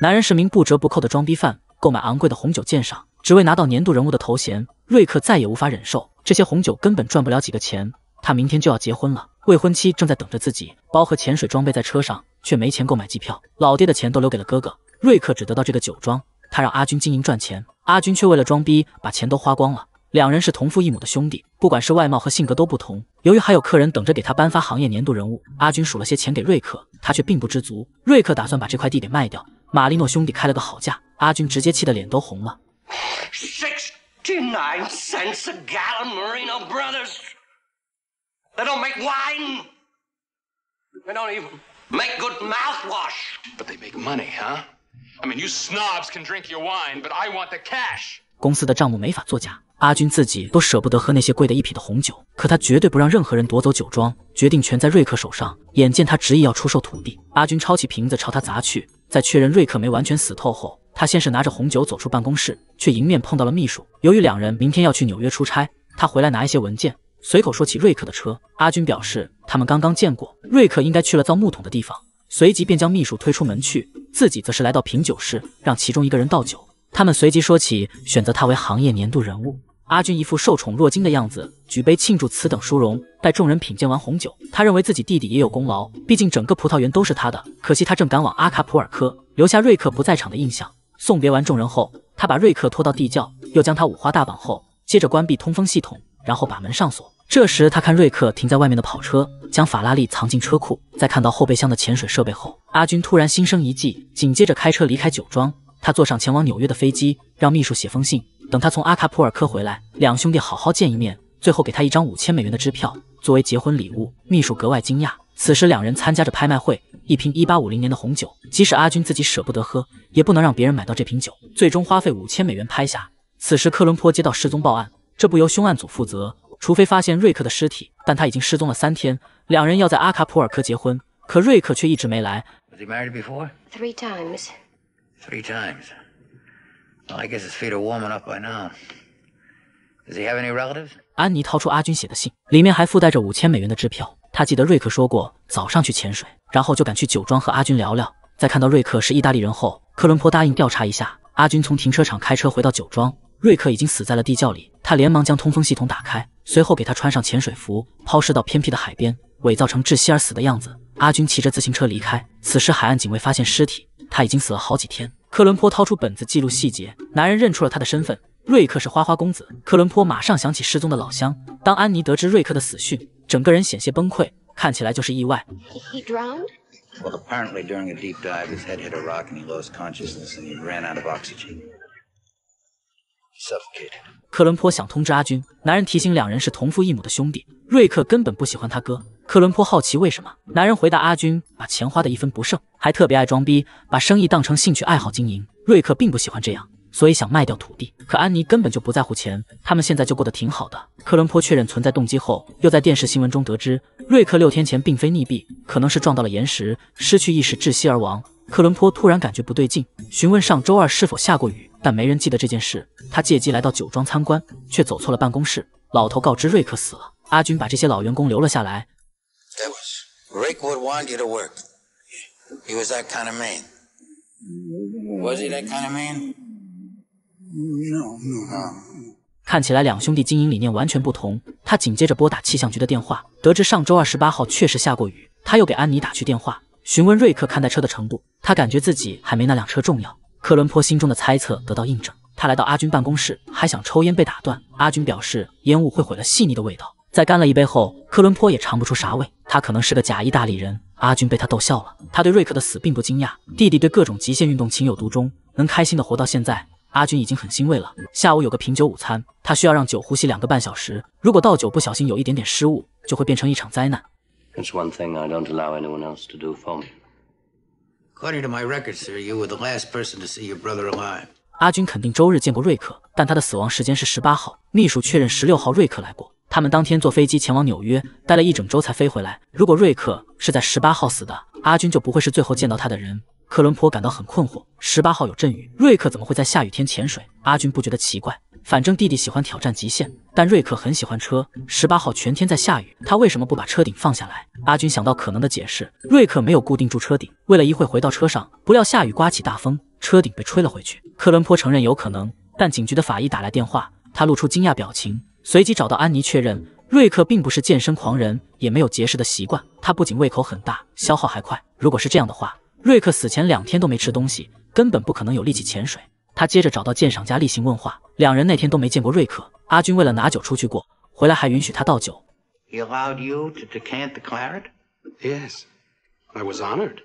男人是名不折不扣的装逼犯，购买昂贵的红酒鉴赏，只为拿到年度人物的头衔。瑞克再也无法忍受，这些红酒根本赚不了几个钱。他明天就要结婚了，未婚妻正在等着自己。包和潜水装备在车上，却没钱购买机票。老爹的钱都留给了哥哥，瑞克只得到这个酒庄。他让阿军经营赚钱，阿军却为了装逼把钱都花光了。两人是同父异母的兄弟，不管是外貌和性格都不同。由于还有客人等着给他颁发行业年度人物，阿军数了些钱给瑞克，他却并不知足。瑞克打算把这块地给卖掉。玛丽诺兄弟开了个好价，阿军直接气得脸都红了。Sixty nine cents a gallon, Marino Brothers. They don't make wine. They don't even make good mouthwash. But they make money, huh? I mean, you snobs can drink your wine, but I want the cash. 公司的账目没法作假，阿军自己都舍不得喝那些贵的一匹的红酒，可他绝对不让任何人夺走酒庄，决定权在瑞克手上。眼见他执意要出售土地，阿军抄起瓶子朝他砸去。在确认瑞克没完全死透后，他先是拿着红酒走出办公室，却迎面碰到了秘书。由于两人明天要去纽约出差，他回来拿一些文件，随口说起瑞克的车。阿军表示他们刚刚见过瑞克，应该去了造木桶的地方。随即便将秘书推出门去，自己则是来到品酒室，让其中一个人倒酒。他们随即说起选择他为行业年度人物。阿军一副受宠若惊的样子，举杯庆祝此等殊荣。待众人品鉴完红酒，他认为自己弟弟也有功劳，毕竟整个葡萄园都是他的。可惜他正赶往阿卡普尔科，留下瑞克不在场的印象。送别完众人后，他把瑞克拖到地窖，又将他五花大绑后，接着关闭通风系统，然后把门上锁。这时他看瑞克停在外面的跑车，将法拉利藏进车库。在看到后备箱的潜水设备后，阿军突然心生一计，紧接着开车离开酒庄。他坐上前往纽约的飞机，让秘书写封信。等他从阿卡普尔科回来，两兄弟好好见一面，最后给他一张五千美元的支票作为结婚礼物。秘书格外惊讶。此时两人参加着拍卖会，一瓶一八五零年的红酒，即使阿军自己舍不得喝，也不能让别人买到这瓶酒。最终花费五千美元拍下。此时科伦坡接到失踪报案，这不由凶案组负责，除非发现瑞克的尸体，但他已经失踪了三天。两人要在阿卡普尔科结婚，可瑞克却一直没来。I his relatives? guess enough Well, feet are Does now. any warm have by 安妮掏出阿军写的信，里面还附带着五千美元的支票。他记得瑞克说过早上去潜水，然后就赶去酒庄和阿军聊聊。在看到瑞克是意大利人后，克伦坡答应调查一下。阿军从停车场开车回到酒庄，瑞克已经死在了地窖里。他连忙将通风系统打开，随后给他穿上潜水服，抛尸到偏僻的海边，伪造成窒息而死的样子。阿军骑着自行车离开。此时海岸警卫发现尸体，他已经死了好几天。科伦坡掏出本子记录细节，男人认出了他的身份。瑞克是花花公子，科伦坡马上想起失踪的老乡。当安妮得知瑞克的死讯，整个人险些崩溃。看起来就是意外。克伦坡想通知阿军，男人提醒两人是同父异母的兄弟。瑞克根本不喜欢他哥。克伦坡好奇为什么，男人回答阿军把钱花的一分不剩，还特别爱装逼，把生意当成兴趣爱好经营。瑞克并不喜欢这样，所以想卖掉土地。可安妮根本就不在乎钱，他们现在就过得挺好的。克伦坡确认存在动机后，又在电视新闻中得知，瑞克六天前并非溺毙，可能是撞到了岩石，失去意识窒息而亡。克伦坡突然感觉不对劲，询问上周二是否下过雨，但没人记得这件事。他借机来到酒庄参观，却走错了办公室。老头告知瑞克死了，阿军把这些老员工留了下来。it was，瑞克 would want you to work。he was that kind of man。was he that kind of man？no，no，no。看起来两兄弟经营理念完全不同。他紧接着拨打气象局的电话，得知上周二十八号确实下过雨，他又给安妮打去电话。询问瑞克看待车的程度，他感觉自己还没那辆车重要。科伦坡心中的猜测得到印证，他来到阿军办公室，还想抽烟被打断。阿军表示烟雾会毁了细腻的味道，在干了一杯后，科伦坡也尝不出啥味。他可能是个假意大利人。阿军被他逗笑了。他对瑞克的死并不惊讶，弟弟对各种极限运动情有独钟，能开心的活到现在，阿军已经很欣慰了。下午有个品酒午餐，他需要让酒呼吸两个半小时。如果倒酒不小心有一点点失误，就会变成一场灾难。这 s one thing I don't allow anyone else to do for me. According to my records, sir, you were the last person to see your brother alive. 阿军肯定周日见过瑞克，但他的死亡时间是十八号。秘书确认十六号瑞克来过，他们当天坐飞机前往纽约，待了一整周才飞回来。如果瑞克是在十八号死的，阿军就不会是最后见到他的人。克伦坡感到很困惑。十八号有阵雨，瑞克怎么会在下雨天潜水？阿军不觉得奇怪，反正弟弟喜欢挑战极限。但瑞克很喜欢车，十八号全天在下雨，他为什么不把车顶放下来？阿军想到可能的解释：瑞克没有固定住车顶，为了一会回到车上。不料下雨刮起大风，车顶被吹了回去。克伦坡承认有可能，但警局的法医打来电话，他露出惊讶表情，随即找到安妮确认，瑞克并不是健身狂人，也没有节食的习惯。他不仅胃口很大，消耗还快。如果是这样的话，瑞克死前两天都没吃东西，根本不可能有力气潜水。他接着找到鉴赏家例行问话，两人那天都没见过瑞克。阿军为了拿酒出去过，回来还允许他倒酒。He allowed you to decant the claret? Yes, I was honored.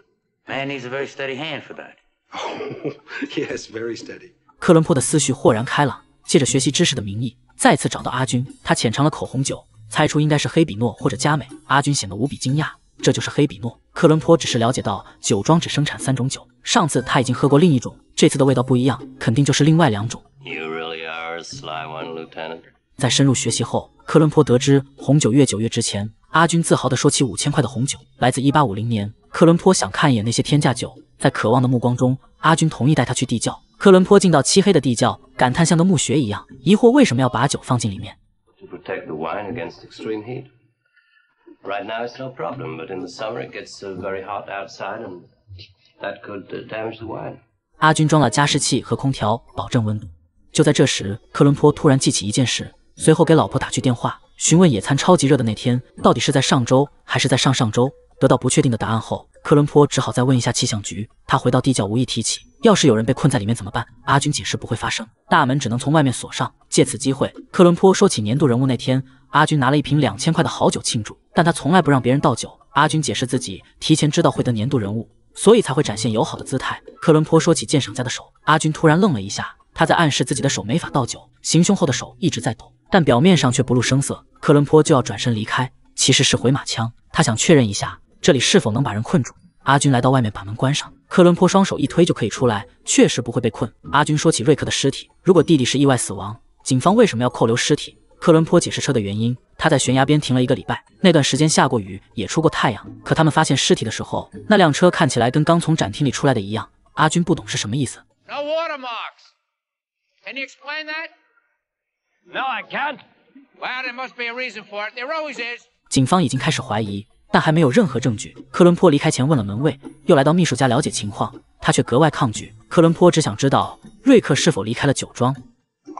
Man needs a very steady hand for that. Oh, yes, very steady. 克伦坡的思绪豁然开朗，借着学习知识的名义，再次找到阿军。他浅尝了口红酒，猜出应该是黑比诺或者佳美。阿军显得无比惊讶，这就是黑比诺。克伦坡只是了解到酒庄只生产三种酒，上次他已经喝过另一种，这次的味道不一样，肯定就是另外两种。在深入学习后，克伦坡得知红酒越久越值钱。阿军自豪地说起五千块的红酒来自一八五零年。克伦坡想看一眼那些天价酒，在渴望的目光中，阿军同意带他去地窖。克伦坡进到漆黑的地窖，感叹像个墓穴一样，疑惑为什么要把酒放进里面。right now it's no problem but in the summer it gets so very hot outside and that could damage the wine 阿军装了加湿器和空调保证温度就在这时克伦坡突然记起一件事随后给老婆打去电话询问野餐超级热的那天到底是在上周还是在上上周得到不确定的答案后克伦坡只好再问一下气象局他回到地窖无意提起要是有人被困在里面怎么办阿军解释不会发生大门只能从外面锁上借此机会克伦坡说起年度人物那天阿军拿了一瓶两千块的好酒庆祝，但他从来不让别人倒酒。阿军解释自己提前知道会得年度人物，所以才会展现友好的姿态。克伦坡说起鉴赏家的手，阿军突然愣了一下，他在暗示自己的手没法倒酒，行凶后的手一直在抖，但表面上却不露声色。克伦坡就要转身离开，其实是回马枪，他想确认一下这里是否能把人困住。阿军来到外面把门关上，克伦坡双手一推就可以出来，确实不会被困。阿军说起瑞克的尸体，如果弟弟是意外死亡，警方为什么要扣留尸体？克伦坡解释车的原因，他在悬崖边停了一个礼拜。那段时间下过雨，也出过太阳。可他们发现尸体的时候，那辆车看起来跟刚从展厅里出来的一样。阿军不懂是什么意思。No watermarks. Can you explain that? No, I can't. Well, there must be a reason for it. There always is. 警方已经开始怀疑，但还没有任何证据。克伦坡离开前问了门卫，又来到秘书家了解情况，他却格外抗拒。克伦坡只想知道瑞克是否离开了酒庄。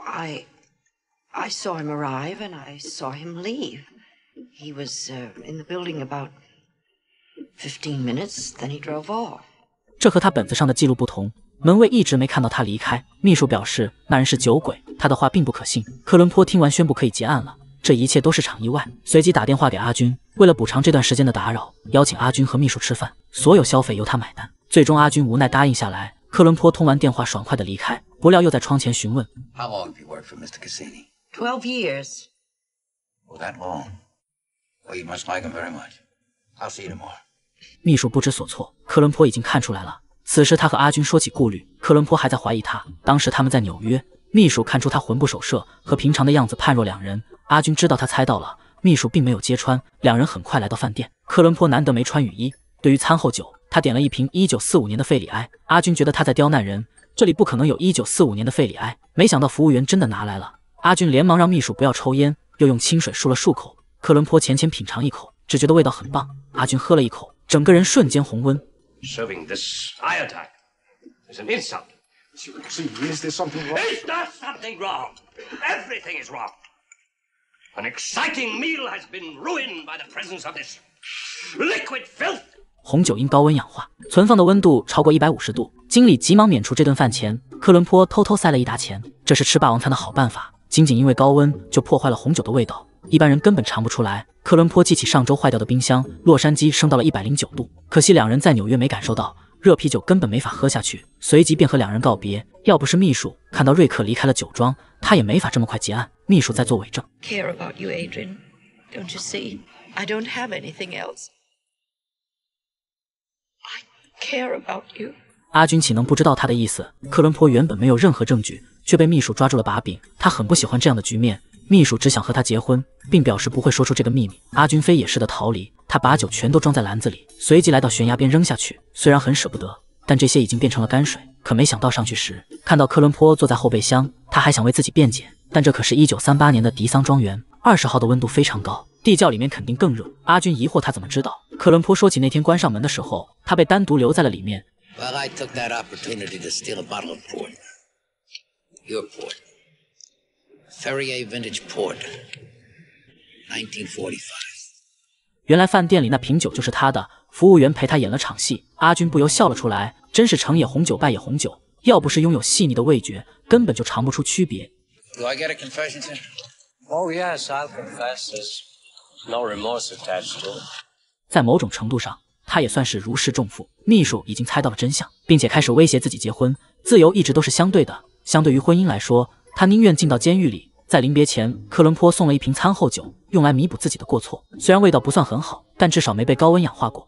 I. I saw him arrive and I saw him leave. He was in the building about fifteen minutes, then he drove off. 这和他本子上的记录不同。门卫一直没看到他离开。秘书表示那人是酒鬼，他的话并不可信。科伦坡听完宣布可以结案了，这一切都是场意外。随即打电话给阿军，为了补偿这段时间的打扰，邀请阿军和秘书吃饭，所有消费由他买单。最终阿军无奈答应下来。科伦坡通完电话，爽快的离开。不料又在窗前询问。Twelve years. o r that long, well, you must like him very much. I'll see you tomorrow. 秘书不知所措。科伦坡已经看出来了。此时他和阿军说起顾虑，科伦坡还在怀疑他。当时他们在纽约，秘书看出他魂不守舍，和平常的样子判若两人。阿军知道他猜到了，秘书并没有揭穿。两人很快来到饭店。科伦坡难得没穿雨衣。对于餐后酒，他点了一瓶一九四五年的费里埃。阿军觉得他在刁难人，这里不可能有一九四五年的费里埃。没想到服务员真的拿来了。阿军连忙让秘书不要抽烟，又用清水漱了漱口。克伦坡浅浅品尝一口，只觉得味道很棒。阿军喝了一口，整个人瞬间红温。Serving this iodine is an insult. See, is there something wrong? Is there something wrong? Everything is wrong. An exciting meal has been ruined by the presence of this liquid filth. 红酒因高温氧化，存放的温度超过一百五十度。经理急忙免除这顿饭钱。克伦坡偷偷塞了一沓钱，这是吃霸王餐的好办法。仅仅因为高温就破坏了红酒的味道，一般人根本尝不出来。科伦坡记起上周坏掉的冰箱，洛杉矶升到了109度。可惜两人在纽约没感受到，热啤酒根本没法喝下去，随即便和两人告别。要不是秘书看到瑞克离开了酒庄，他也没法这么快结案。秘书在做伪证。care about you，Adrian。don't you see i don't have anything else。i care about you。阿军岂能不知道他的意思？科伦坡原本没有任何证据。却被秘书抓住了把柄，他很不喜欢这样的局面。秘书只想和他结婚，并表示不会说出这个秘密。阿军飞也试着逃离，他把酒全都装在篮子里，随即来到悬崖边扔下去。虽然很舍不得，但这些已经变成了干水。可没想到上去时，看到克伦坡坐在后备箱，他还想为自己辩解，但这可是一九三八年的迪桑庄园二十号的温度非常高，地窖里面肯定更热。阿军疑惑他怎么知道克伦坡说起那天关上门的时候，他被单独留在了里面。your port. Port, Ferrier Vintage 原来饭店里那瓶酒就是他的。服务员陪他演了场戏，阿军不由笑了出来。真是成也红酒，败也红酒。要不是拥有细腻的味觉，根本就尝不出区别。在某种程度上，他也算是如释重负。秘书已经猜到了真相，并且开始威胁自己结婚。自由一直都是相对的。相对于婚姻来说，他宁愿进到监狱里。在临别前，克伦坡送了一瓶餐后酒，用来弥补自己的过错。虽然味道不算很好，但至少没被高温氧化过。